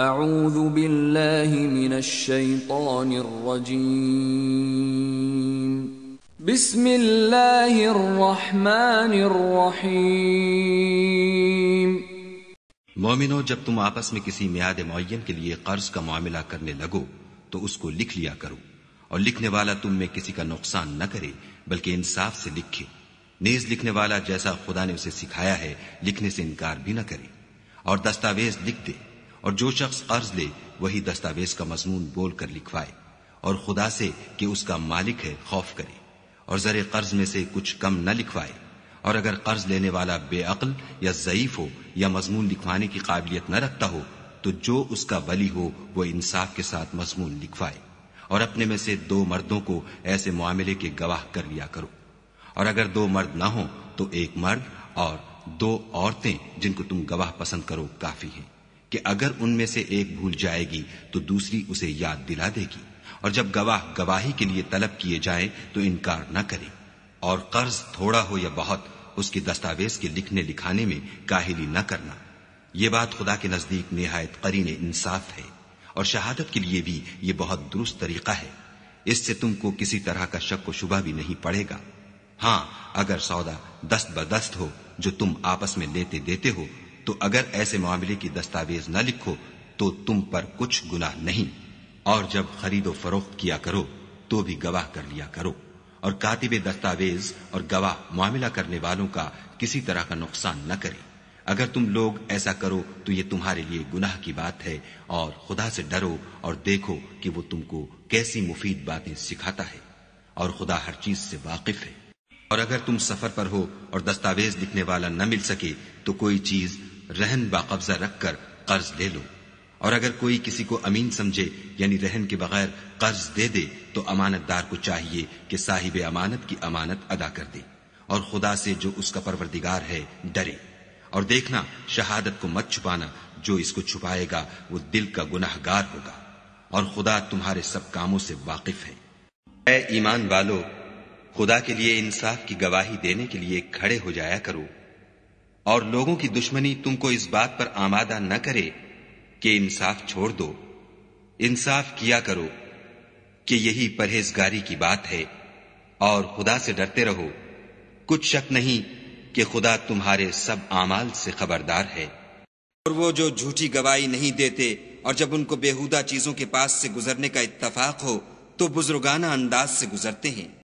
اعوذ باللہ من الشیطان الرجیم بسم اللہ الرحمن الرحیم مومنو جب تم آپس میں کسی میاد معین کے لیے قرض کا معاملہ کرنے لگو تو اس کو لکھ لیا کرو اور لکھنے والا تم میں کسی کا نقصان نہ کرے بلکہ انصاف سے لکھے نیز لکھنے والا جیسا خدا نے اسے سکھایا ہے لکھنے سے انکار بھی نہ کرے اور دستاویز لکھ دے اور جو شخص قرض لے وہی دستاویز کا مضمون بول کر لکھوائے اور خدا سے کہ اس کا مالک ہے خوف کرے اور زر قرض میں سے کچھ کم نہ لکھوائے اور اگر قرض لینے والا بے عقل یا ضعیف ہو یا مضمون لکھوانے کی قابلیت نہ رکھتا ہو تو جو اس کا ولی ہو وہ انصاف کے ساتھ مضمون لکھوائے اور اپنے میں سے دو مردوں کو ایسے معاملے کے گواہ کر لیا کرو اور اگر دو مرد نہ ہوں تو ایک مرد اور دو عورتیں جن کو تم گواہ پسند کرو کافی ہیں کہ اگر ان میں سے ایک بھول جائے گی تو دوسری اسے یاد دلا دے گی اور جب گواہ گواہی کے لیے طلب کیے جائیں تو انکار نہ کرے اور قرض تھوڑا ہو یا بہت اس کے دستاویز کے لکھنے لکھانے میں کاہلی نہ کرنا یہ بات خدا کے نزدیک نہایت قرین انصاف ہے اور شہادت کے لیے بھی یہ بہت درست طریقہ ہے اس سے تم کو کسی طرح کا شک و شبہ بھی نہیں پڑے گا ہاں اگر سودا دست بدست ہو جو تم آپس میں لیتے دیتے ہو تو اگر ایسے معاملے کی دستاویز نہ لکھو تو تم پر کچھ گنا نہیں اور جب خرید و فروخت کیا کرو تو بھی گواہ کر لیا کرو اور کاتب دستاویز اور گواہ معاملہ کرنے والوں کا کسی طرح کا نقصان نہ کرے اگر تم لوگ ایسا کرو تو یہ تمہارے لیے گناہ کی بات ہے اور خدا سے ڈرو اور دیکھو کہ وہ تم کو کیسی مفید باتیں سکھاتا ہے اور خدا ہر چیز سے واقف ہے اور اگر تم سفر پر ہو اور دستاویز لکھنے والا نہ مل سکے تو کوئی چیز رہن با قبضہ رکھ کر قرض لے لو اور اگر کوئی کسی کو امین سمجھے یعنی رہن کے بغیر قرض دے دے تو امانت دار کو چاہیے کہ صاحب امانت کی امانت ادا کر دے اور خدا سے جو اس کا پروردگار ہے ڈرے اور دیکھنا شہادت کو مت چھپانا جو اس کو چھپائے گا وہ دل کا گناہ گار ہوگا اور خدا تمہارے سب کاموں سے واقف ہے اے ایمان والو خدا کے لیے انصاف کی گواہی دینے کے لیے کھڑے ہو جایا کرو اور لوگوں کی دشمنی تم کو اس بات پر آمادہ نہ کرے کہ انصاف چھوڑ دو انصاف کیا کرو کہ یہی پرہیزگاری کی بات ہے اور خدا سے ڈرتے رہو کچھ شک نہیں کہ خدا تمہارے سب اعمال سے خبردار ہے اور وہ جو جھوٹی گواہی نہیں دیتے اور جب ان کو بےحودہ چیزوں کے پاس سے گزرنے کا اتفاق ہو تو بزرگانہ انداز سے گزرتے ہیں